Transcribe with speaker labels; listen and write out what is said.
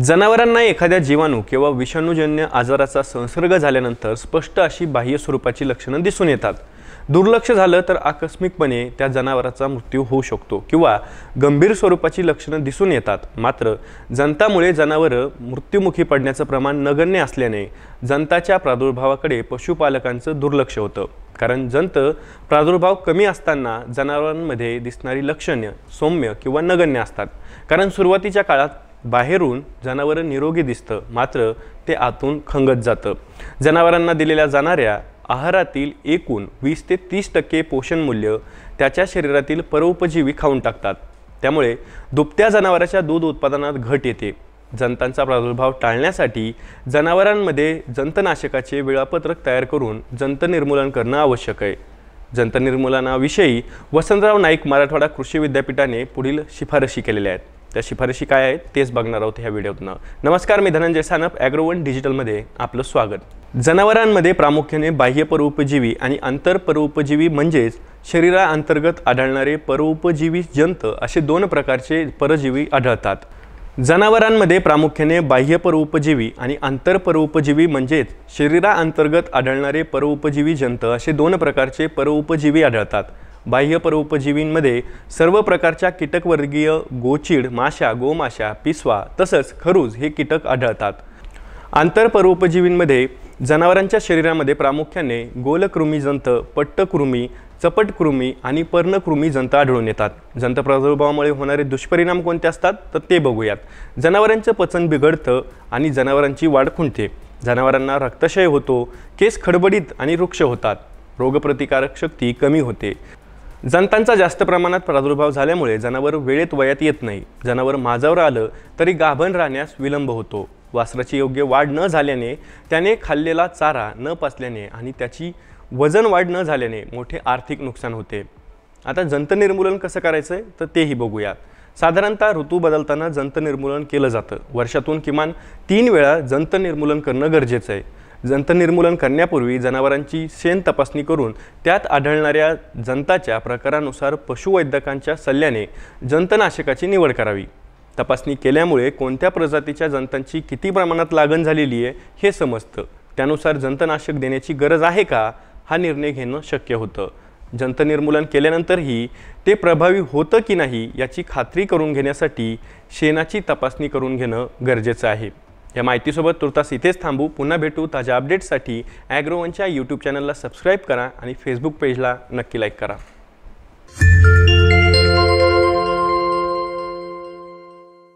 Speaker 1: जनावरांना एखाद्या जीवाणू किंवा विषाणूजन्य आजाराचा संसर्ग झाल्यानंतर स्पष्ट अशी बाह्य स्वरूपाची लक्षणं दिसून येतात दुर्लक्ष झालं तर आकस्मिकपणे त्या जनावराचा मृत्यू होऊ शकतो किंवा गंभीर स्वरूपाची लक्षणं दिसून येतात मात्र जनतामुळे जनावरं मृत्युमुखी पडण्याचं प्रमाण नगण्य असल्याने जनताच्या प्रादुर्भावाकडे पशुपालकांचं दुर्लक्ष होतं कारण जंत प्रादुर्भाव कमी असताना जनावरांमध्ये दिसणारी लक्षणं सौम्य किंवा नगण्य असतात कारण सुरुवातीच्या काळात बाहेरून जनावरं निरोगी दिसतं मात्र ते आतून खंगत जातं जनावरांना दिलेल्या जाणाऱ्या आहारातील एकूण वीस ते तीस टक्के पोषण मूल्य त्याच्या शरीरातील परोपजीवी खाऊन टाकतात त्यामुळे दुभत्या जनावराच्या दूध उत्पादनात घट येते जंतांचा प्रादुर्भाव टाळण्यासाठी जनावरांमध्ये जंतनाशकाचे वेळापत्रक तयार करून जंत निर्मूलन करणं आवश्यक आहे जंतनिर्मूलनाविषयी वसंतराव नाईक मराठवाडा कृषी विद्यापीठाने पुढील शिफारशी केलेल्या आहेत त्या शिफारशी काय आहेत तेच बघणार आहोत ह्या व्हिडिओतनं नमस्कार मी धनंजय सानप ॲग्रोवन डिजिटलमध्ये आपलं स्वागत जनावरांमध्ये प्रामुख्याने बाह्य परोपजीवी आणि आंतरपरोपजीवी म्हणजेच शरीराअंतर्गत आढळणारे परोपजीवी जंत असे दोन प्रकारचे परजीवी आढळतात जनावरांमध्ये प्रामुख्याने बाह्य परोपजीवी आणि आंतरपरोपजीवी म्हणजेच शरीराअंतर्गत आढळणारे परोपजीवी जंत असे दोन प्रकारचे परोपजीवी आढळतात बाह्य परोपजीवींमध्ये सर्व प्रकारच्या कीटकवर्गीय गोचीड माशा गोमाशा पिसवा तसंच खरूज हे कीटक आढळतात आंतरपरोपजीवींमध्ये जनावरांच्या शरीरामध्ये प्रामुख्याने गोलकृमी जंत पट्टकृमी चपटकृमी आणि पर्णकृमी जंत आढळून येतात जंत प्रादुर्भावामुळे होणारे दुष्परिणाम कोणते असतात तर ते बघूयात जनावरांचं पचन बिघडतं आणि जनावरांची वाढ खुंटते जनावरांना रक्तशय होतो केस खडबडीत आणि वृक्ष होतात रोगप्रतिकारक शक्ती कमी होते जंतांचा जास्त प्रमाणात प्रादुर्भाव झाल्यामुळे जनावर वेळेत वयात येत नाही जनावर माजावर आलं तरी गाभण राहण्यास विलंब होतो वासराची योग्य वाढ न झाल्याने त्याने खाल्लेला चारा न पचल्याने आणि त्याची वजन वाढ न झाल्याने मोठे आर्थिक नुकसान होते आता जंत निर्मूलन कसं करायचं तर तेही बघूया साधारणतः ऋतू बदलताना जंत निर्मूलन केलं जातं वर्षातून किमान तीन वेळा जंत निर्मूलन करणं गरजेचं आहे जंतनिर्मूलन करण्यापूर्वी जनावरांची शेण तपासणी करून त्यात आढळणाऱ्या जंताच्या प्रकारानुसार पशुवैद्यकांच्या सल्ल्याने जंतनाशकाची निवड करावी तपासणी केल्यामुळे कोणत्या प्रजातीच्या जंतांची किती प्रमाणात लागण झालेली आहे हे समजतं त्यानुसार जंतनाशक देण्याची गरज आहे का हा निर्णय घेणं शक्य होतं जंतनिर्मूलन केल्यानंतरही ते प्रभावी होतं की नाही याची खात्री करून घेण्यासाठी शेणाची तपासणी करून घेणं गरजेचं आहे या माहितीसोबत तुर्तास इथेच थांबू पुन्हा भेटू ताज्या अपडेट्ससाठी ॲग्रोवनच्या यूट्यूब चॅनलला सबस्क्राईब करा आणि फेसबुक पेजला नक्की लाईक करा